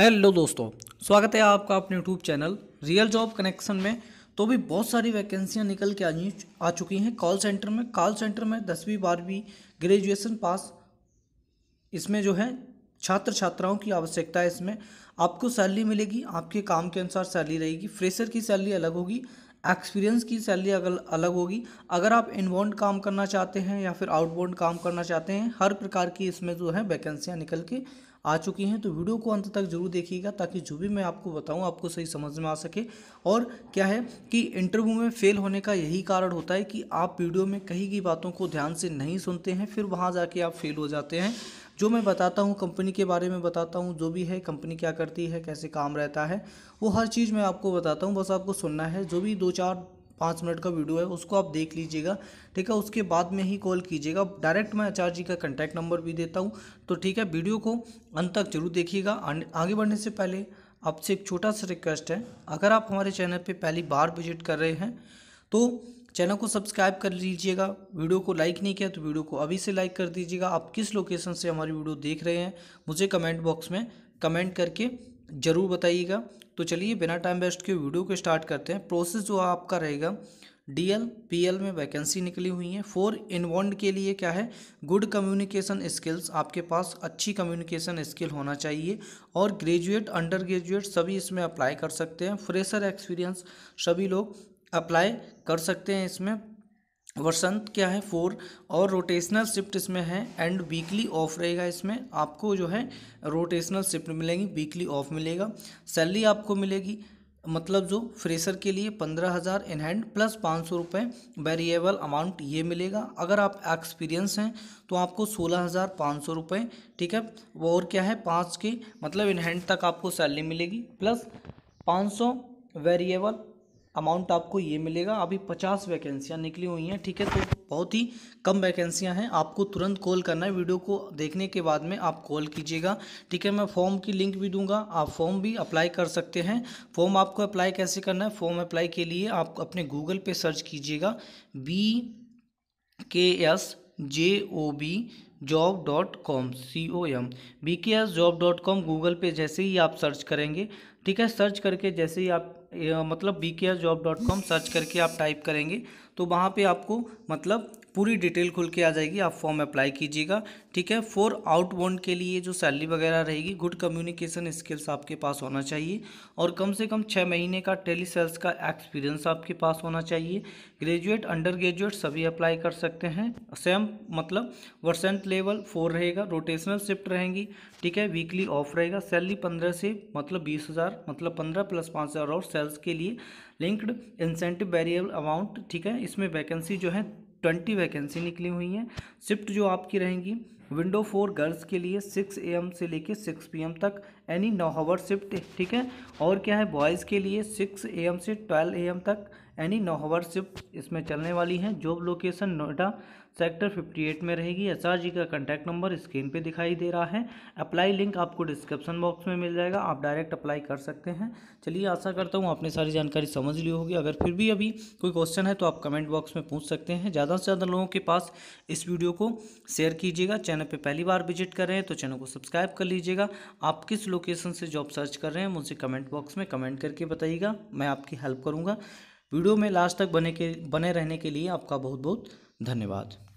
hello दोस्तों स्वागत है आपका अपने YouTube channel real job connection में तो भी बहुत सारी वैकेंसियां निकल के आई आ चुकी हैं कॉल सेंटर में कॉल सेंटर में दसवीं बारहवीं ग्रेजुएशन पास इसमें जो है छात्र छात्राओं की आवश्यकता है इसमें आपको सैलरी मिलेगी आपके काम के अनुसार सैलरी रहेगी फ्रेशर की सैलरी अलग होगी एक्सपीरियंस की सैलरी अगर अलग होगी अगर आप इनबाउंड काम करना चाहते हैं या फिर आउटबाउंड काम करना चाहते हैं हर प्रकार की इसमें जो है वैकेंसियाँ निकल के आ चुकी हैं तो वीडियो को अंत तक जरूर देखिएगा ताकि जो भी मैं आपको बताऊं आपको सही समझ में आ सके और क्या है कि इंटरव्यू में फेल होने का यही कारण होता है कि आप वीडियो में कही गई बातों को ध्यान से नहीं सुनते हैं फिर वहाँ जाके आप फेल हो जाते हैं जो मैं बताता हूँ कंपनी के बारे में बताता हूँ जो भी है कंपनी क्या करती है कैसे काम रहता है वो हर चीज़ मैं आपको बताता हूँ बस आपको सुनना है जो भी दो चार पाँच मिनट का वीडियो है उसको आप देख लीजिएगा ठीक है उसके बाद में ही कॉल कीजिएगा डायरेक्ट मैं आचार्य जी का कॉन्टैक्ट नंबर भी देता हूँ तो ठीक है वीडियो को अंत तक जरूर देखिएगा आगे बढ़ने से पहले आपसे एक छोटा सा रिक्वेस्ट है अगर आप हमारे चैनल पर पहली बार विजिट कर रहे हैं तो चैनल को सब्सक्राइब कर लीजिएगा वीडियो को लाइक नहीं किया तो वीडियो को अभी से लाइक कर दीजिएगा आप किस लोकेशन से हमारी वीडियो देख रहे हैं मुझे कमेंट बॉक्स में कमेंट करके ज़रूर बताइएगा तो चलिए बिना टाइम वेस्ट के वीडियो को स्टार्ट करते हैं प्रोसेस जो आपका रहेगा डीएल पीएल में वैकेंसी निकली हुई है फोर इनवॉन्ड के लिए क्या है गुड कम्युनिकेशन स्किल्स आपके पास अच्छी कम्युनिकेशन स्किल होना चाहिए और ग्रेजुएट अंडर ग्रेजुएट सभी इसमें अप्लाई कर सकते हैं फ्रेशर एक्सपीरियंस सभी लोग अप्लाई कर सकते हैं इसमें वर्षंत क्या है फोर और रोटेशनल शिफ्ट इसमें है एंड वीकली ऑफ रहेगा इसमें आपको जो है रोटेशनल शिफ्ट मिलेगी वीकली ऑफ मिलेगा सैलरी आपको मिलेगी मतलब जो फ्रेशर के लिए पंद्रह हज़ार इन हैंड प्लस पाँच सौ रुपये वेरिएबल अमाउंट ये मिलेगा अगर आप एक्सपीरियंस हैं तो आपको सोलह हज़ार पाँच सौ रुपये ठीक है वो और क्या है पाँच के मतलब इन हैंड तक आपको सैलरी मिलेगी प्लस पाँच सौ वेरिएबल अमाउंट आपको ये मिलेगा अभी पचास वैकेंसियाँ निकली हुई हैं ठीक है तो बहुत ही कम वैकेंसियाँ हैं आपको तुरंत कॉल करना है वीडियो को देखने के बाद में आप कॉल कीजिएगा ठीक है मैं फॉर्म की लिंक भी दूंगा आप फॉर्म भी अप्लाई कर सकते हैं फॉर्म आपको अप्लाई कैसे करना है फॉर्म अप्लाई के लिए आप अपने गूगल पे सर्च कीजिएगा B K S J O B job dot com C O M B K S job dot com Google पे जैसे ही आप सर्च करेंगे ठीक है सर्च करके जैसे ही आप मतलब बी के जॉब डॉट कॉम सर्च करके आप टाइप करेंगे तो वहाँ पे आपको मतलब पूरी डिटेल खुल के आ जाएगी आप फॉर्म अप्लाई कीजिएगा ठीक है फॉर आउटबाउंड के लिए जो सैलरी वगैरह रहेगी गुड कम्युनिकेशन स्किल्स आपके पास होना चाहिए और कम से कम छः महीने का टेली सेल्स का एक्सपीरियंस आपके पास होना चाहिए ग्रेजुएट अंडर ग्रेजुएट सभी अप्लाई कर सकते हैं सेम मतलब वर्सेंट लेवल फोर रहेगा रोटेशनल शिफ्ट रहेंगी ठीक है वीकली ऑफ रहेगा सैलरी पंद्रह से मतलब बीस हज़ार मतलब पंद्रह प्लस पाँच हज़ार और सेल्स के लिए लिंक्ड इंसेंटिव वेरिएबल अमाउंट ठीक है इसमें वैकेंसी जो है ट्वेंटी वैकेंसी निकली हुई हैं शिफ्ट जो आपकी रहेंगी विंडो फोर गर्ल्स के लिए सिक्स ए एम से लेके सिक्स पी एम तक एनी नौ हावर शिफ्ट ठीक है और क्या है बॉयज़ के लिए सिक्स ए एम से ट्वेल्व ए एम तक एनी नौ हावर शिफ्ट इसमें चलने वाली हैं जॉब लोकेशन नोएडा सेक्टर 58 में रहेगी एस जी का कंटैक्ट नंबर स्क्रीन पे दिखाई दे रहा है अप्लाई लिंक आपको डिस्क्रिप्शन बॉक्स में मिल जाएगा आप डायरेक्ट अप्लाई कर सकते हैं चलिए आशा करता हूँ आपने सारी जानकारी समझ ली होगी अगर फिर भी अभी कोई क्वेश्चन है तो आप कमेंट बॉक्स में पूछ सकते हैं ज़्यादा से ज़्यादा लोगों के पास इस वीडियो को शेयर कीजिएगा चैनल पर पहली बार विजिट कर रहे हैं तो चैनल को सब्सक्राइब कर लीजिएगा आप किस लोकेशन से जॉब सर्च कर रहे हैं मुझे कमेंट बॉक्स में कमेंट करके बताइएगा मैं आपकी हेल्प करूँगा वीडियो में लास्ट तक बने के बने रहने के लिए आपका बहुत बहुत धन्यवाद